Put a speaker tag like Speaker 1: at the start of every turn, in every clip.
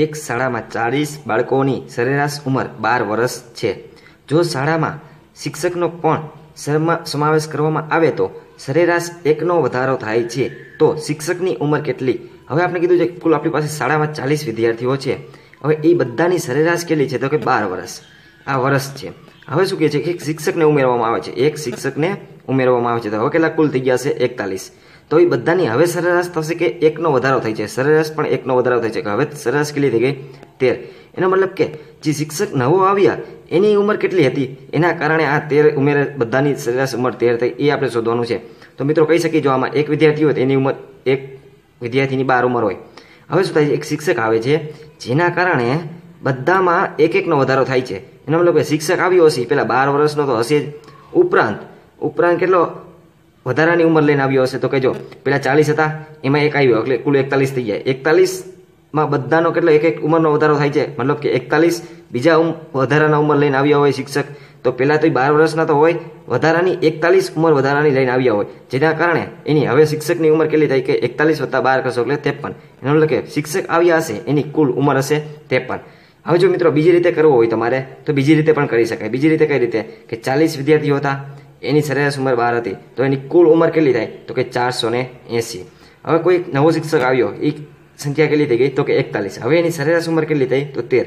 Speaker 1: એક શાળામાં ચાલીસ બાળકોની સરેરાશ ઉંમર બાર વર્ષ છે જો શાળામાં શિક્ષકનો પણ સમાવેશ કરવામાં આવે તો સરેરાશ એકનો વધારો થાય છે તો શિક્ષકની ઉંમર કેટલી હવે આપણે કીધું છે કુલ આપણી પાસે શાળામાં ચાલીસ વિદ્યાર્થીઓ છે હવે એ બધાની સરેરાશ કેટલી છે તો કે બાર વર્ષ આ વર્ષ છે હવે શું કહે છે કે શિક્ષકને ઉમેરવામાં આવે છે એક શિક્ષકને ઉમેરવામાં આવે છે તો હવે કેટલા કુલ થઈ ગયા છે એકતાલીસ તો એ બધાની હવે સરેરાશ થશે કે એકનો વધારો થાય છે સરેરાશ પણ એકનો વધારો થઈ છે કે હવે સરેરાશ કેટલી થઈ ગઈ તેર એનો મતલબ કે જે શિક્ષક નવો આવ્યા એની ઉંમર કેટલી હતી એના કારણે આ તેર ઉમેરે બધાની સરેરાશ ઉંમર તેર થઈ એ આપણે શોધવાનું છે તો મિત્રો કહી શકીએ જો આમાં એક વિદ્યાર્થી હોય તો એની ઉંમર એક વિદ્યાર્થીની બાર ઉંમર હોય હવે શું થાય છે એક શિક્ષક આવે છે જેના કારણે બધામાં એક એકનો વધારો થાય છે એનો મતલબ કે શિક્ષક આવ્યો હશે પહેલાં બાર વર્ષનો તો હશે જ ઉપરાંત ઉપરાંત કેટલો વધારાની ઉંમર લઈને આવ્યો હશે તો કહેજો પેલા ચાલીસ હતા એમાં એક આવ્યો એટલે કુલ એકતાલીસ થઈ ગયા એકતાલીસમાં બધાનો કેટલો એક એક ઉંમરનો વધારો થાય છે મતલબ કે એકતાલીસ બીજા વધારાના ઉંમર લઈને આવ્યા હોય શિક્ષક તો પહેલાં તો બાર વર્ષના તો હોય વધારાની એકતાલીસ ઉંમર વધારાની લઈને આવ્યા હોય જેના કારણે એની હવે શિક્ષકની ઉંમર કેટલી થાય કે એકતાલીસ વત્તા બાર કરશો એટલે ત્રેપન એનો એટલે કે શિક્ષક આવ્યા હશે એની કુલ ઉંમર હશે ત્રેપન હવે જો મિત્રો બીજી રીતે કરવો હોય તમારે તો બીજી રીતે પણ કરી શકાય બીજી રીતે કઈ રીતે કે ચાલીસ વિદ્યાર્થીઓ હતા એની સરેરાશ ઉંમર બાર હતી તો એની કુલ ઉંમર કેટલી થાય તો કે ચારસો ને એંસી હવે કોઈ નવો શિક્ષક આવ્યો એ સંખ્યા કેટલી થઈ ગઈ તો કે એકતાલીસ હવે એની સરેરાશ ઉંમર કેટલી થઈ તો તેર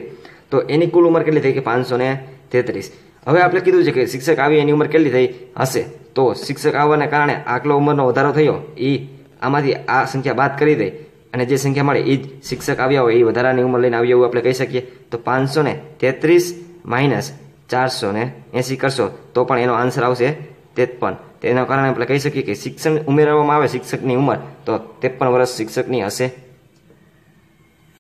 Speaker 1: તો એની કુલ ઉંમર કેટલી થઈ કે પાંચસો ને તેત્રીસ હવે આપણે કીધું છે કે શિક્ષક આવી એની ઉંમર કેટલી થઈ હશે તો શિક્ષક આવવાના કારણે આટલો ઉંમરનો વધારો થયો એ આમાંથી આ સંખ્યા બાદ કરી દે અને જે સંખ્યા મળે એ જ શિક્ષક આવ્યા હોય એ વધારાની ઉંમર લઈને આવ્યો એવું આપણે કહી શકીએ તો પાંચસો ને તેત્રીસ માઇનસ ચારસો ને એંસી કરશો તો પણ એનો આન્સર આવશે તેપન તેના કારણે આપણે કહી શકીએ કે શિક્ષણ ઉમેરવામાં આવે શિક્ષકની ઉંમર તો ત્રેપન વર્ષ શિક્ષકની હશે